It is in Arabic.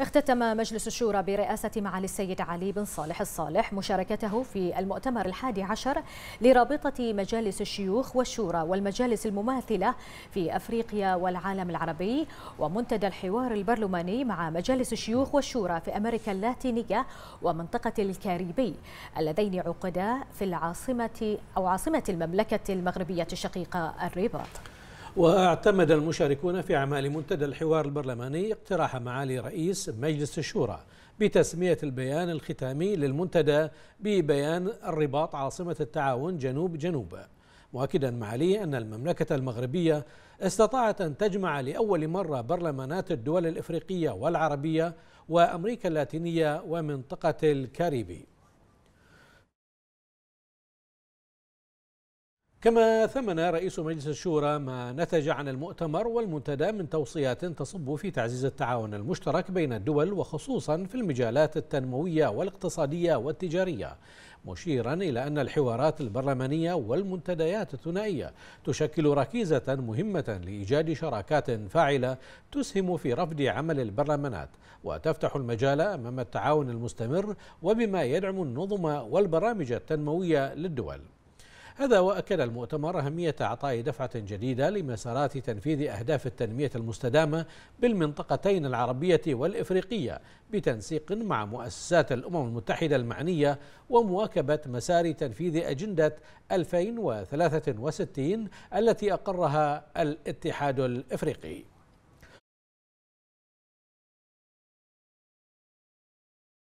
اختتم مجلس الشورى برئاسة معالي السيد علي بن صالح الصالح مشاركته في المؤتمر الحادي عشر لرابطة مجالس الشيوخ والشورى والمجالس المماثلة في أفريقيا والعالم العربي ومنتدى الحوار البرلماني مع مجالس الشيوخ والشورى في أمريكا اللاتينية ومنطقة الكاريبي اللذين عقدا في العاصمة أو عاصمة المملكة المغربية الشقيقة الرباط واعتمد المشاركون في أعمال منتدى الحوار البرلماني اقتراح معالي رئيس مجلس الشورى بتسمية البيان الختامي للمنتدى ببيان الرباط عاصمة التعاون جنوب جنوب مؤكدا معاليه أن المملكة المغربية استطاعت أن تجمع لأول مرة برلمانات الدول الإفريقية والعربية وأمريكا اللاتينية ومنطقة الكاريبي كما ثمن رئيس مجلس الشورى ما نتج عن المؤتمر والمنتدى من توصيات تصب في تعزيز التعاون المشترك بين الدول وخصوصا في المجالات التنموية والاقتصادية والتجارية مشيرا إلى أن الحوارات البرلمانية والمنتديات الثنائية تشكل ركيزة مهمة لإيجاد شراكات فاعلة تسهم في رفض عمل البرلمانات وتفتح المجال أمام التعاون المستمر وبما يدعم النظم والبرامج التنموية للدول هذا وأكد المؤتمر أهمية إعطاء دفعة جديدة لمسارات تنفيذ أهداف التنمية المستدامة بالمنطقتين العربية والإفريقية بتنسيق مع مؤسسات الأمم المتحدة المعنية ومواكبة مسار تنفيذ أجندة 2063 التي أقرها الاتحاد الإفريقي